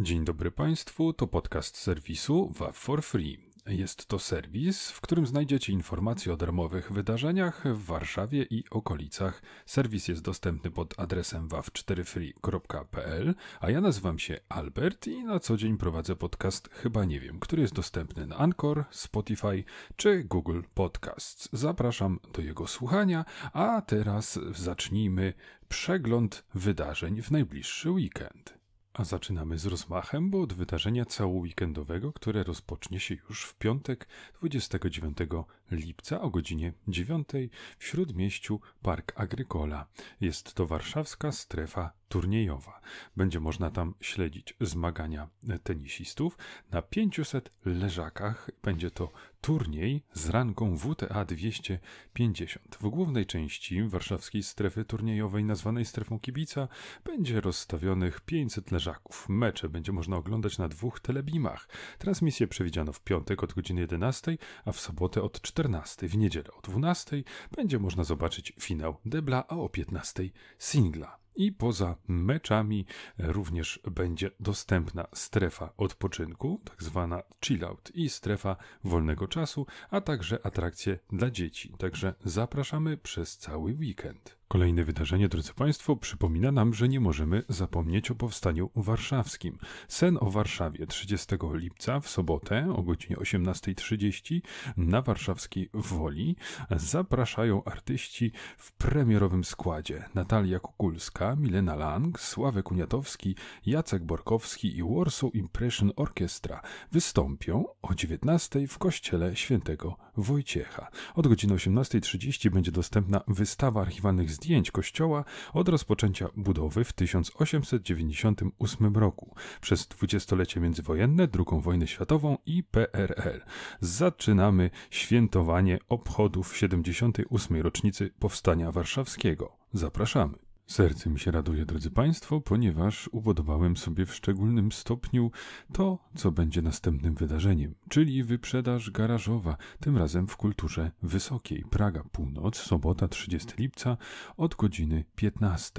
Dzień dobry Państwu, to podcast serwisu Waw for Free. Jest to serwis, w którym znajdziecie informacje o darmowych wydarzeniach w Warszawie i okolicach. Serwis jest dostępny pod adresem waw4free.pl, a ja nazywam się Albert i na co dzień prowadzę podcast Chyba Nie Wiem, który jest dostępny na Anchor, Spotify czy Google Podcasts. Zapraszam do jego słuchania, a teraz zacznijmy przegląd wydarzeń w najbliższy weekend. A zaczynamy z rozmachem, bo od wydarzenia całoweekendowego, które rozpocznie się już w piątek 29 lipca o godzinie 9 w Śródmieściu Park Agrykola. Jest to warszawska strefa turniejowa. Będzie można tam śledzić zmagania tenisistów. Na 500 leżakach będzie to turniej z ranką WTA 250. W głównej części warszawskiej strefy turniejowej, nazwanej strefą kibica, będzie rozstawionych 500 leżaków. Mecze będzie można oglądać na dwóch telebimach. Transmisję przewidziano w piątek od godziny 11, a w sobotę od 14. W niedzielę o 12 będzie można zobaczyć finał debla, a o 15 singla i poza meczami również będzie dostępna strefa odpoczynku, tak zwana chillout i strefa wolnego czasu, a także atrakcje dla dzieci. Także zapraszamy przez cały weekend. Kolejne wydarzenie, drodzy Państwo, przypomina nam, że nie możemy zapomnieć o powstaniu warszawskim. Sen o Warszawie 30 lipca w sobotę o godzinie 18.30 na warszawskiej Woli zapraszają artyści w premierowym składzie Natalia Kukulska, Milena Lang, Sławek Uniatowski, Jacek Borkowski i Warsaw Impression Orchestra wystąpią o 19.00 w Kościele Świętego Wojciecha. Od godziny 18.30 będzie dostępna wystawa archiwalnych zdjęć kościoła od rozpoczęcia budowy w 1898 roku przez dwudziestolecie międzywojenne, II wojnę światową i PRL. Zaczynamy świętowanie obchodów 78. rocznicy Powstania Warszawskiego. Zapraszamy. Serce mi się raduje, drodzy Państwo, ponieważ upodobałem sobie w szczególnym stopniu to, co będzie następnym wydarzeniem, czyli wyprzedaż garażowa, tym razem w kulturze wysokiej. Praga Północ, sobota 30 lipca od godziny 15.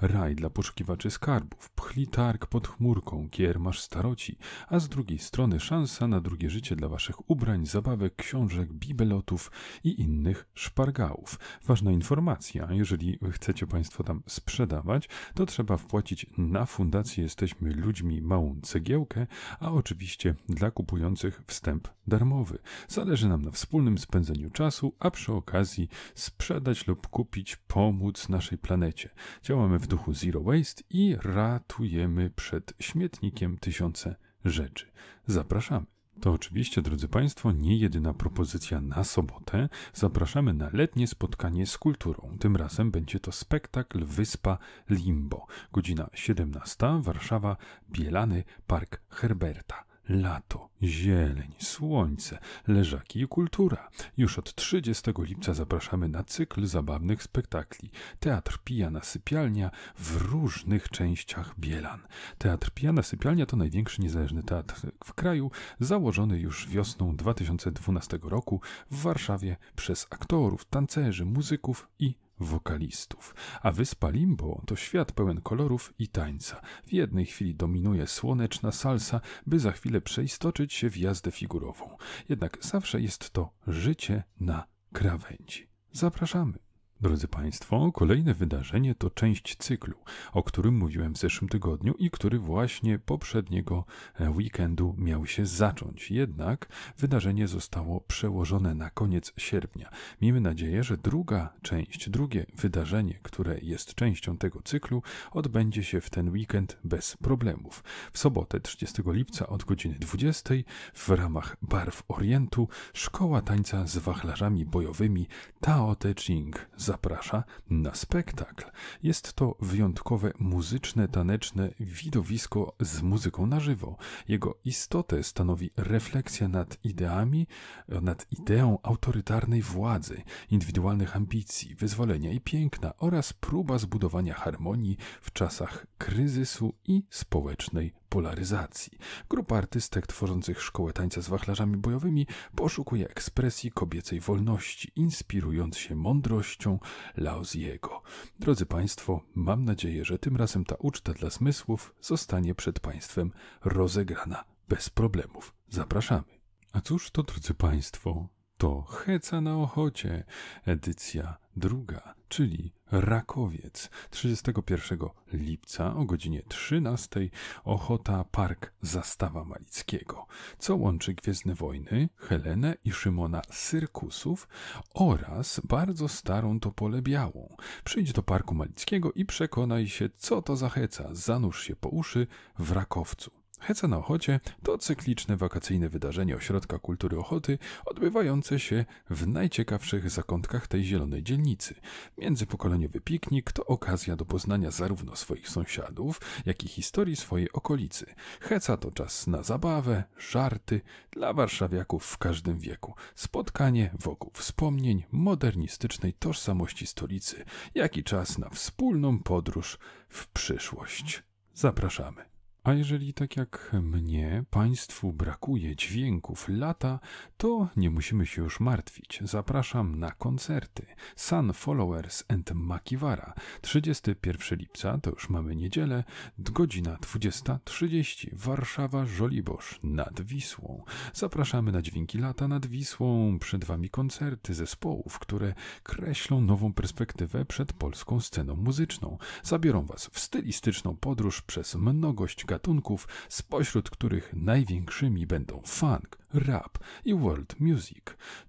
Raj dla poszukiwaczy skarbów, pchli targ pod chmurką, kiermasz staroci, a z drugiej strony szansa na drugie życie dla Waszych ubrań, zabawek, książek, bibelotów i innych szpargałów. Ważna informacja, jeżeli chcecie Państwo tam sprzedawać, to trzeba wpłacić na fundację Jesteśmy Ludźmi małą cegiełkę, a oczywiście dla kupujących wstęp darmowy. Zależy nam na wspólnym spędzeniu czasu, a przy okazji sprzedać lub kupić, pomóc naszej planecie. Działamy w duchu Zero Waste i ratujemy przed śmietnikiem tysiące rzeczy. Zapraszamy. To oczywiście, drodzy Państwo, nie jedyna propozycja na sobotę. Zapraszamy na letnie spotkanie z kulturą. Tym razem będzie to spektakl Wyspa Limbo. Godzina 17, Warszawa, Bielany, Park Herberta. Lato, zieleń, słońce, leżaki i kultura. Już od 30 lipca zapraszamy na cykl zabawnych spektakli. Teatr Pijana Sypialnia w różnych częściach Bielan. Teatr Pijana Sypialnia to największy niezależny teatr w kraju, założony już wiosną 2012 roku w Warszawie przez aktorów, tancerzy, muzyków i wokalistów. A wyspa Limbo to świat pełen kolorów i tańca. W jednej chwili dominuje słoneczna salsa, by za chwilę przeistoczyć się w jazdę figurową. Jednak zawsze jest to życie na krawędzi. Zapraszamy. Drodzy Państwo, kolejne wydarzenie to część cyklu, o którym mówiłem w zeszłym tygodniu i który właśnie poprzedniego e, weekendu miał się zacząć. Jednak wydarzenie zostało przełożone na koniec sierpnia. Miejmy nadzieję, że druga część, drugie wydarzenie, które jest częścią tego cyklu, odbędzie się w ten weekend bez problemów. W sobotę 30 lipca od godziny 20 w ramach Barw Orientu Szkoła Tańca z Wachlarzami Bojowymi Tao Te Ching zaprasza na spektakl. Jest to wyjątkowe muzyczne, taneczne widowisko z muzyką na żywo. Jego istotę stanowi refleksja nad ideami, nad ideą autorytarnej władzy, indywidualnych ambicji, wyzwolenia i piękna oraz próba zbudowania harmonii w czasach kryzysu i społecznej polaryzacji. Grupa artystek tworzących szkołę tańca z wachlarzami bojowymi poszukuje ekspresji kobiecej wolności, inspirując się mądrością Laoziego. Drodzy Państwo, mam nadzieję, że tym razem ta uczta dla zmysłów zostanie przed Państwem rozegrana bez problemów. Zapraszamy. A cóż to, drodzy Państwo, to Heca na Ochocie, edycja druga, czyli Rakowiec, 31 lipca o godzinie 13 Ochota Park Zastawa Malickiego, co łączy Gwiezdne Wojny, Helenę i Szymona Syrkusów oraz bardzo starą Topolę Białą. Przyjdź do Parku Malickiego i przekonaj się, co to za heca. Zanurz się po uszy w Rakowcu. Heca na Ochocie to cykliczne wakacyjne wydarzenie Ośrodka Kultury Ochoty, odbywające się w najciekawszych zakątkach tej zielonej dzielnicy. Międzypokoleniowy piknik to okazja do poznania zarówno swoich sąsiadów, jak i historii swojej okolicy. Heca to czas na zabawę, żarty dla warszawiaków w każdym wieku. Spotkanie wokół wspomnień modernistycznej tożsamości stolicy, jak i czas na wspólną podróż w przyszłość. Zapraszamy. A jeżeli tak jak mnie, Państwu brakuje dźwięków lata, to nie musimy się już martwić. Zapraszam na koncerty Sun Followers and Makiwara. 31 lipca, to już mamy niedzielę, godzina 20.30, Warszawa Żoliborz nad Wisłą. Zapraszamy na dźwięki lata nad Wisłą. Przed Wami koncerty zespołów, które kreślą nową perspektywę przed polską sceną muzyczną. Zabiorą Was w stylistyczną podróż przez mnogość gatunków, spośród których największymi będą funk, rap i world music.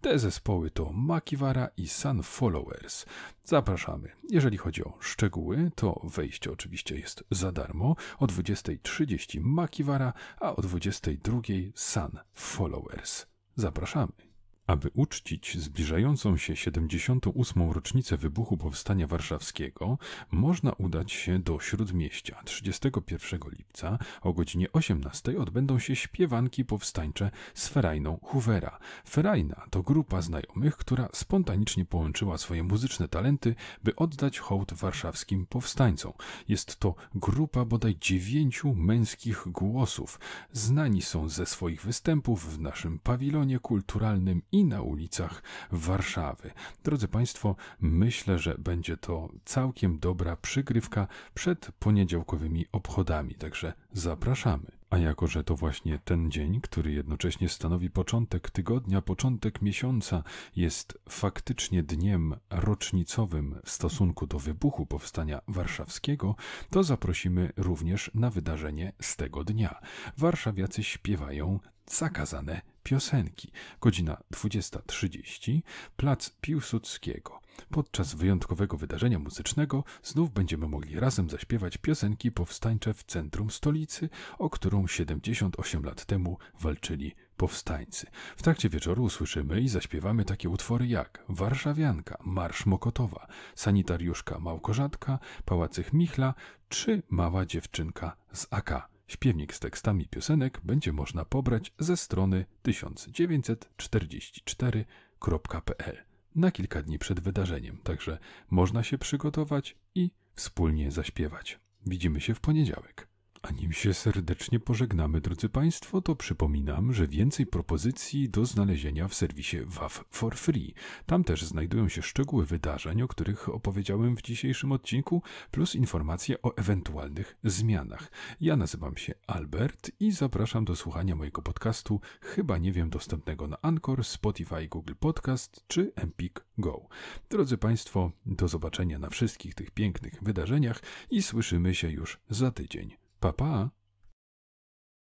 Te zespoły to Makiwara i Sun Followers. Zapraszamy. Jeżeli chodzi o szczegóły, to wejście oczywiście jest za darmo. O 20.30 Makiwara, a o 22.00 Sun Followers. Zapraszamy. Aby uczcić zbliżającą się 78. rocznicę wybuchu Powstania Warszawskiego, można udać się do Śródmieścia. 31 lipca o godzinie 18 odbędą się śpiewanki powstańcze z Ferajną Hoovera. Ferajna to grupa znajomych, która spontanicznie połączyła swoje muzyczne talenty, by oddać hołd warszawskim powstańcom. Jest to grupa bodaj dziewięciu męskich głosów. Znani są ze swoich występów w naszym pawilonie kulturalnym i na ulicach Warszawy. Drodzy Państwo, myślę, że będzie to całkiem dobra przygrywka przed poniedziałkowymi obchodami, także zapraszamy. A jako, że to właśnie ten dzień, który jednocześnie stanowi początek tygodnia, początek miesiąca, jest faktycznie dniem rocznicowym w stosunku do wybuchu powstania warszawskiego, to zaprosimy również na wydarzenie z tego dnia. Warszawiacy śpiewają zakazane piosenki. Godzina 20.30, plac Piłsudskiego. Podczas wyjątkowego wydarzenia muzycznego znów będziemy mogli razem zaśpiewać piosenki powstańcze w centrum stolicy, o którą 78 lat temu walczyli powstańcy. W trakcie wieczoru usłyszymy i zaśpiewamy takie utwory jak Warszawianka, Marsz Mokotowa, Sanitariuszka Małkorzatka, Pałacyk Michla czy Mała Dziewczynka z AK. Śpiewnik z tekstami piosenek będzie można pobrać ze strony 1944.pl na kilka dni przed wydarzeniem, także można się przygotować i wspólnie zaśpiewać. Widzimy się w poniedziałek. A nim się serdecznie pożegnamy, drodzy Państwo, to przypominam, że więcej propozycji do znalezienia w serwisie WAF for Free. Tam też znajdują się szczegóły wydarzeń, o których opowiedziałem w dzisiejszym odcinku, plus informacje o ewentualnych zmianach. Ja nazywam się Albert i zapraszam do słuchania mojego podcastu, chyba nie wiem, dostępnego na Anchor, Spotify, Google Podcast czy Empik Go. Drodzy Państwo, do zobaczenia na wszystkich tych pięknych wydarzeniach i słyszymy się już za tydzień. Papa. Pa.